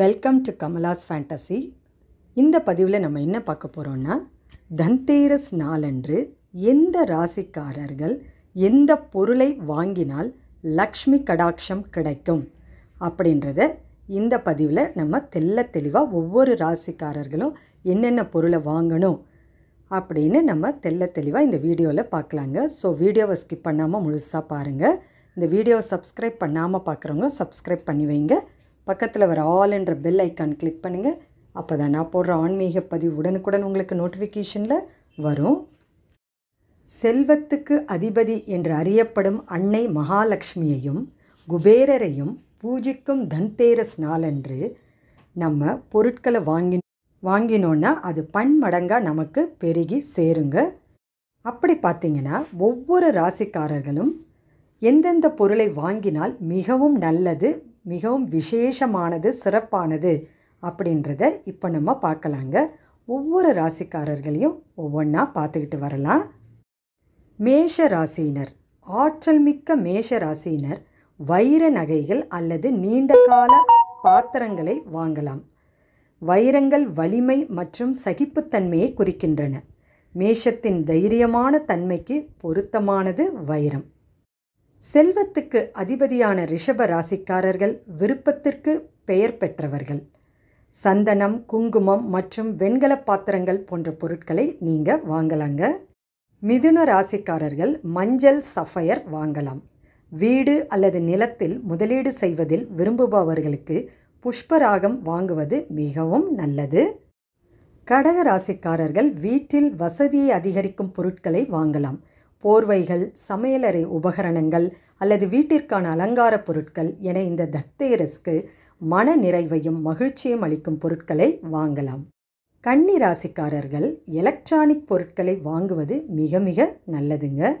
welcome to Kamala's fantasy இந்த பதிவில் நம்ம என்ன பார்க்க போகிறோன்னா தந்தேரஸ் நாளன்று எந்த ராசிக்காரர்கள் எந்த பொருளை வாங்கினால் லக்ஷ்மி கடாட்சம் கிடைக்கும் அப்படின்றத இந்த பதிவில் நம்ம தெல்ல தெளிவாக ஒவ்வொரு ராசிக்காரர்களும் என்னென்ன பொருளை வாங்கணும் அப்படின்னு நம்ம தெல்ல தெளிவாக இந்த வீடியோவில் பார்க்கலாங்க ஸோ வீடியோவை ஸ்கிப் பண்ணாமல் முழுசாக பாருங்கள் இந்த வீடியோவை சப்ஸ்கிரைப் பண்ணாமல் பார்க்குறவங்க சப்ஸ்கிரைப் பண்ணி வைங்க பக்கத்தில் வர ஆல் என்ற பெல் ஐக்கான் கிளிக் பண்ணுங்கள் அப்போ தான் நான் போடுற ஆன்மீக பதிவு உடனுக்குடன் உங்களுக்கு நோட்டிஃபிகேஷனில் வரும் செல்வத்துக்கு அதிபதி என்று அறியப்படும் அன்னை மகாலட்சுமியையும் குபேரரையும் பூஜிக்கும் தன்தேரஸ் நாளன்று நம்ம பொருட்களை வாங்கி வாங்கினோன்னா அது பன்மடங்காக நமக்கு பெருகி சேருங்க அப்படி பார்த்திங்கன்னா ஒவ்வொரு ராசிக்காரர்களும் எந்தெந்த பொருளை வாங்கினால் மிகவும் நல்லது மிகவும் விசேஷமானது சிறப்பானது அப்படின்றத இப்போ நம்ம பார்க்கலாங்க ஒவ்வொரு ராசிக்காரர்களையும் ஒவ்வொன்றா பார்த்துக்கிட்டு வரலாம் மேஷ ராசியினர் ஆற்றல் மிக்க மேஷ ராசியினர் வைர நகைகள் அல்லது நீண்ட கால பாத்திரங்களை வாங்கலாம் வைரங்கள் வலிமை மற்றும் சகிப்புத்தன்மையை குறிக்கின்றன மேஷத்தின் தைரியமான தன்மைக்கு பொருத்தமானது வைரம் செல்வத்துக்கு அதிபதியான ரிஷப ராசிக்காரர்கள் விருப்பத்திற்கு பெயர் பெற்றவர்கள் சந்தனம் குங்குமம் மற்றும் வெண்கல பாத்திரங்கள் போன்ற பொருட்களை நீங்கள் வாங்கலாங்க மிதுன ராசிக்காரர்கள் மஞ்சள் சஃபயர் வாங்கலாம் வீடு அல்லது நிலத்தில் முதலீடு செய்வதில் விரும்புபவர்களுக்கு புஷ்பராகம் வாங்குவது மிகவும் நல்லது கடகராசிக்காரர்கள் வீட்டில் வசதியை அதிகரிக்கும் பொருட்களை வாங்கலாம் போர்வைகள் சமையலறை உபகரணங்கள் அல்லது வீட்டிற்கான அலங்கார பொருட்கள் என இந்த தத்தேரஸ்க்கு மன நிறைவையும் மகிழ்ச்சியும் அளிக்கும் பொருட்களை வாங்கலாம் கன்னி ராசிக்காரர்கள் எலக்ட்ரானிக் பொருட்களை வாங்குவது மிக மிக நல்லதுங்க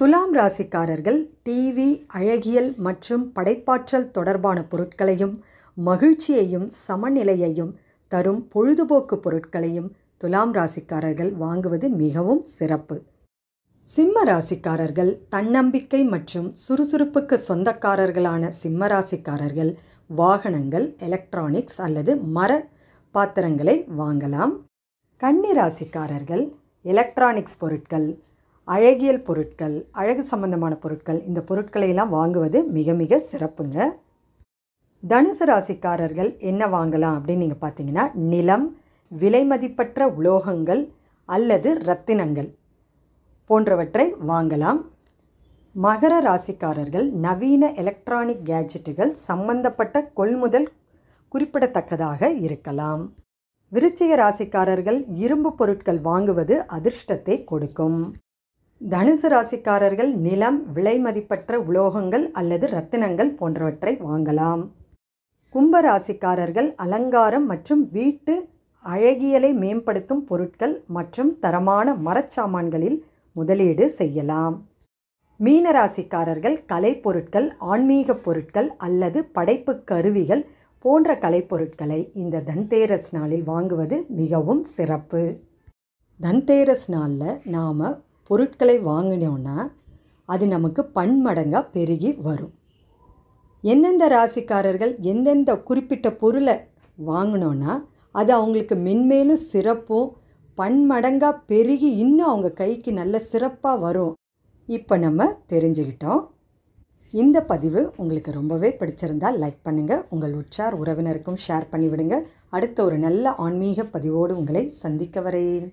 துலாம் ராசிக்காரர்கள் டிவி அழகியல் மற்றும் படைப்பாற்றல் தொடர்பான பொருட்களையும் மகிழ்ச்சியையும் சமநிலையையும் தரும் பொழுதுபோக்கு பொருட்களையும் துலாம் ராசிக்காரர்கள் வாங்குவது மிகவும் சிறப்பு சிம்ம ராசிக்காரர்கள் தன்னம்பிக்கை மற்றும் சுறுசுறுப்புக்கு சொந்தக்காரர்களான சிம்ம ராசிக்காரர்கள் வாகனங்கள் எலக்ட்ரானிக்ஸ் அல்லது மர பாத்திரங்களை வாங்கலாம் கன்னி ராசிக்காரர்கள் எலக்ட்ரானிக்ஸ் பொருட்கள் அழகியல் பொருட்கள் அழகு சம்பந்தமான பொருட்கள் இந்த பொருட்களையெல்லாம் வாங்குவது மிக மிக சிறப்புங்க தனுசு ராசிக்காரர்கள் என்ன வாங்கலாம் அப்படின்னு நீங்கள் பார்த்தீங்கன்னா நிலம் விலைமதிப்பற்ற உலோகங்கள் அல்லது ரத்தினங்கள் போன்றவற்றை வாங்கலாம் மகர ராசிக்காரர்கள் நவீன எலக்ட்ரானிக் கேஜெட்டுகள் சம்பந்தப்பட்ட கொள்முதல் குறிப்பிடத்தக்கதாக இருக்கலாம் விருச்சிக ராசிக்காரர்கள் இரும்பு பொருட்கள் வாங்குவது அதிர்ஷ்டத்தை கொடுக்கும் தனுசு ராசிக்காரர்கள் நிலம் விலைமதிப்பற்ற உலோகங்கள் அல்லது ரத்தினங்கள் போன்றவற்றை வாங்கலாம் கும்பராசிக்காரர்கள் அலங்காரம் மற்றும் வீட்டு அழகியலை மேம்படுத்தும் பொருட்கள் மற்றும் தரமான மரச்சாமான்களில் முதலீடு செய்யலாம் மீனராசிக்காரர்கள் கலைப்பொருட்கள் ஆன்மீக பொருட்கள் அல்லது படைப்பு கருவிகள் போன்ற கலைப்பொருட்களை இந்த தன்தேரஸ் நாளில் வாங்குவது மிகவும் சிறப்பு தன்தேரஸ் நாளில் நாம் பொருட்களை வாங்கினோன்னா அது நமக்கு பன்மடங்காக பெருகி வரும் எந்தெந்த ராசிக்காரர்கள் எந்தெந்த குறிப்பிட்ட பொருளை வாங்கினோன்னா அது அவங்களுக்கு மென்மேலும் சிறப்பும் பன்மடங்காக பெருகி இன்னும் அவங்க கைக்கு நல்ல சிறப்பாக வரும் இப்போ நம்ம தெரிஞ்சுக்கிட்டோம் இந்த பதிவு உங்களுக்கு ரொம்பவே பிடிச்சிருந்தால் லைக் பண்ணுங்கள் உங்கள் உற்சார் உறவினருக்கும் ஷேர் பண்ணிவிடுங்க அடுத்த ஒரு நல்ல ஆன்மீக பதிவோடு உங்களை சந்திக்க வரேன்